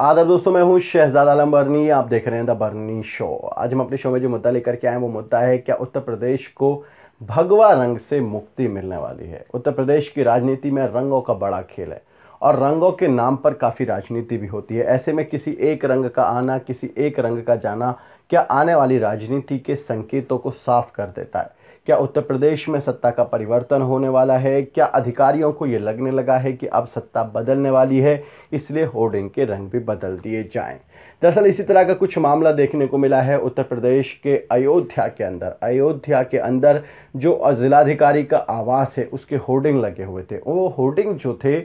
आदर दोस्तों मैं हूं शहजाद आलम बर्नी आप देख रहे हैं द बर्नी शो आज हम अपने शो में जो मुद्दा लेकर के आए हैं वो मुद्दा है क्या उत्तर प्रदेश को भगवा रंग से मुक्ति मिलने वाली है उत्तर प्रदेश की राजनीति में रंगों का बड़ा खेल है और रंगों के नाम पर काफ़ी राजनीति भी होती है ऐसे में किसी एक रंग का आना किसी एक रंग का जाना क्या आने वाली राजनीति के संकेतों को साफ कर देता है क्या उत्तर प्रदेश में सत्ता का परिवर्तन होने वाला है क्या अधिकारियों को ये लगने लगा है कि अब सत्ता बदलने वाली है इसलिए होर्डिंग के रंग भी बदल दिए जाएं दरअसल इसी तरह का कुछ मामला देखने को मिला है उत्तर प्रदेश के अयोध्या के अंदर अयोध्या के अंदर जो ज़िलाधिकारी का आवास है उसके होर्डिंग लगे हुए थे वो होर्डिंग जो थे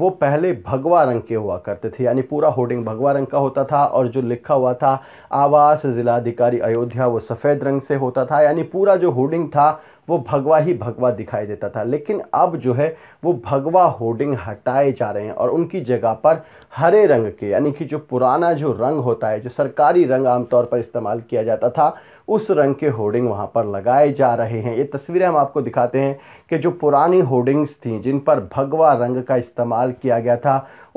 वो पहले भगवा रंग के हुआ करते थे यानी पूरा होर्डिंग भगवा रंग का होता था और जो लिखा हुआ था आवास ज़िलाधिकारी अयोध्या वो सफ़ेद रंग से होता था यानी पूरा जो होर्डिंग था वो भगवा ही भगवा दिखाई देता था लेकिन अब जो है वो भगवा होर्डिंग हटाए जा रहे हैं और उनकी जगह पर हरे रंग के यानी कि जो पुराना जो रंग होता है जो सरकारी रंग आमतौर पर इस्तेमाल किया जाता था उस रंग के होर्डिंग वहाँ पर लगाए जा रहे हैं ये तस्वीरें हम आपको दिखाते हैं कि जो पुरानी होर्डिंग्स थी जिन पर भगवा रंग का इस्तेमाल किया गया था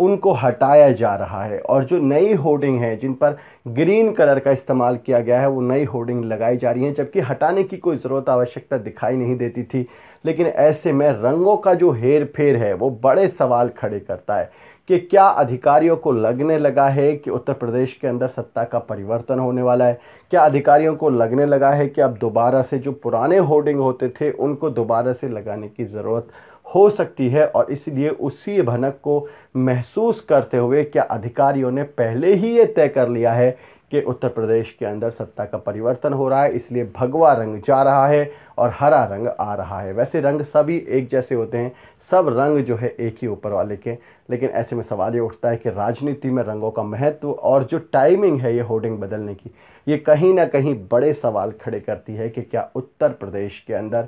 उनको हटाया जा रहा है और जो नई होर्डिंग है जिन पर ग्रीन कलर का इस्तेमाल किया गया है वो नई होर्डिंग लगाई जा रही है जबकि हटाने की कोई ज़रूरत आवश्यकता दिखाई नहीं देती थी लेकिन ऐसे में रंगों का जो हेर फेर है वो बड़े सवाल खड़े करता है कि क्या अधिकारियों को लगने लगा है कि उत्तर प्रदेश के अंदर सत्ता का परिवर्तन होने वाला है क्या अधिकारियों को लगने लगा है कि अब दोबारा से जो पुराने होर्डिंग होते थे उनको दोबारा से लगाने की ज़रूरत हो सकती है और इसलिए उसी भनक को महसूस करते हुए क्या अधिकारियों ने पहले ही ये तय कर लिया है कि उत्तर प्रदेश के अंदर सत्ता का परिवर्तन हो रहा है इसलिए भगवा रंग जा रहा है और हरा रंग आ रहा है वैसे रंग सभी एक जैसे होते हैं सब रंग जो है एक ही ऊपर वाले के लेकिन ऐसे में सवाल ये उठता है कि राजनीति में रंगों का महत्व और जो टाइमिंग है ये होर्डिंग बदलने की ये कहीं ना कहीं बड़े सवाल खड़े करती है कि क्या उत्तर प्रदेश के अंदर